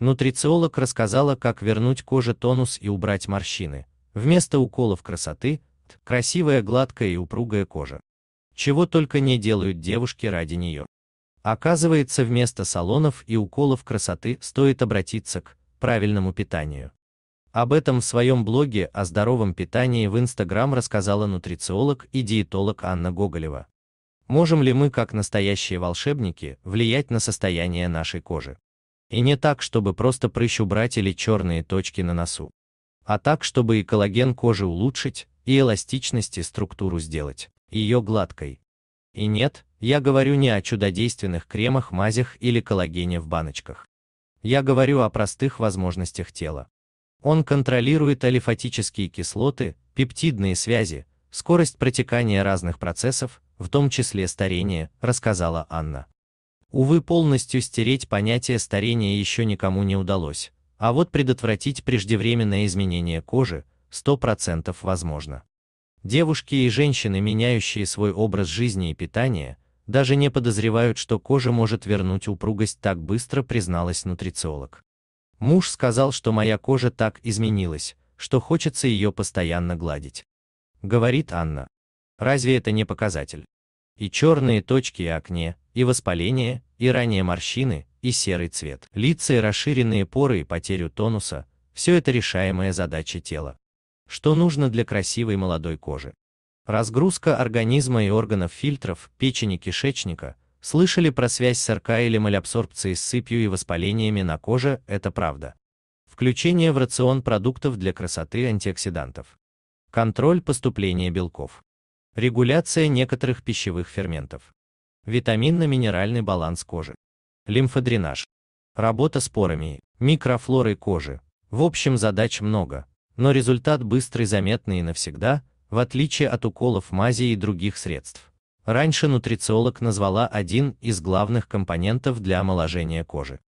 Нутрициолог рассказала, как вернуть коже тонус и убрать морщины. Вместо уколов красоты – красивая, гладкая и упругая кожа. Чего только не делают девушки ради нее. Оказывается, вместо салонов и уколов красоты стоит обратиться к правильному питанию. Об этом в своем блоге о здоровом питании в Инстаграм рассказала нутрициолог и диетолог Анна Гоголева. Можем ли мы, как настоящие волшебники, влиять на состояние нашей кожи? И не так, чтобы просто прыщ убрать или черные точки на носу. А так, чтобы и коллаген кожи улучшить, и эластичность и структуру сделать, ее гладкой. И нет, я говорю не о чудодейственных кремах, мазях или коллагене в баночках. Я говорю о простых возможностях тела. Он контролирует алифатические кислоты, пептидные связи, скорость протекания разных процессов, в том числе старение, рассказала Анна. Увы, полностью стереть понятие старения еще никому не удалось, а вот предотвратить преждевременное изменение кожи 100% возможно. Девушки и женщины, меняющие свой образ жизни и питания, даже не подозревают, что кожа может вернуть упругость, так быстро призналась нутрициолог. Муж сказал, что моя кожа так изменилась, что хочется ее постоянно гладить. Говорит Анна. Разве это не показатель? и черные точки и окне, и воспаление, и ранние морщины, и серый цвет. Лица и расширенные поры и потерю тонуса – все это решаемая задача тела. Что нужно для красивой молодой кожи? Разгрузка организма и органов фильтров, печени кишечника, слышали про связь сырка или малябсорбции с сыпью и воспалениями на коже, это правда. Включение в рацион продуктов для красоты антиоксидантов. Контроль поступления белков регуляция некоторых пищевых ферментов, витаминно-минеральный баланс кожи, лимфодренаж, работа с порами, микрофлорой кожи. В общем, задач много, но результат быстрый, заметный и навсегда, в отличие от уколов мази и других средств. Раньше нутрициолог назвала один из главных компонентов для омоложения кожи.